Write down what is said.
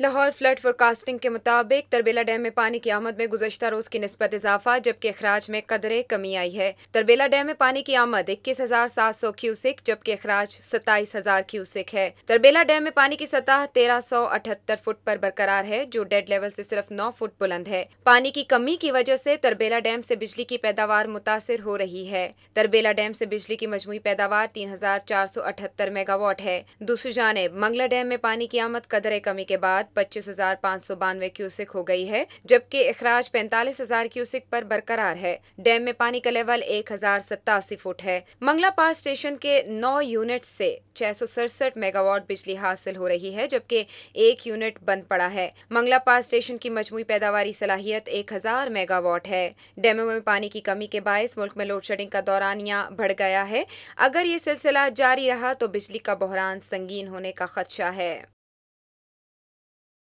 Lahore flood forecasting के मुताबिक Tarbela dam में पानी की आमद में गुजशत रोज की नस्बत इजाफा जबकि अखराज में कदरे कमी आई है तरबेला डैम में पानी की आमद इक्कीस हजार सात सौ क्यूसिक जबकि अखराज सताईस हजार क्यूसिक है तरबेला डैम में पानी की सतह तेरह सौ अठहत्तर फुट पर बरकरार है जो डेड लेवल ऐसी सिर्फ नौ फुट बुलंद है पानी की कमी की वजह ऐसी तरबेला डैम ऐसी बिजली की पैदावार मुतासर हो रही है तरबेला डैम ऐसी बिजली की मजमू पैदावार तीन हजार चार सौ अठहत्तर मेगावाट है दूसरी जानेब मंगला डैम में पानी की आमद कदरे कमी के बाद बाद पच्चीस हजार पाँच सौ बानवे क्यूसिक हो गई है जबकि अखराज पैंतालीस हजार क्यूसिक पर बरकरार है डैम में पानी का लेवल एक हजार सतासी फुट है मंगला पार स्टेशन के नौ यूनिट से छह सौ सड़सठ मेगावाट बिजली हासिल हो रही है जबकि एक यूनिट बंद पड़ा है मंगला पार स्टेशन की मजमू पैदावार सलाहियत एक हजार मेगावाट है डैमों में पानी की कमी के बायस मुल्क में लोड शेडिंग का दौरान यहाँ बढ़ गया है अगर ये सिलसिला जारी रहा तो बिजली का बहरान संगीन होने का खदशा है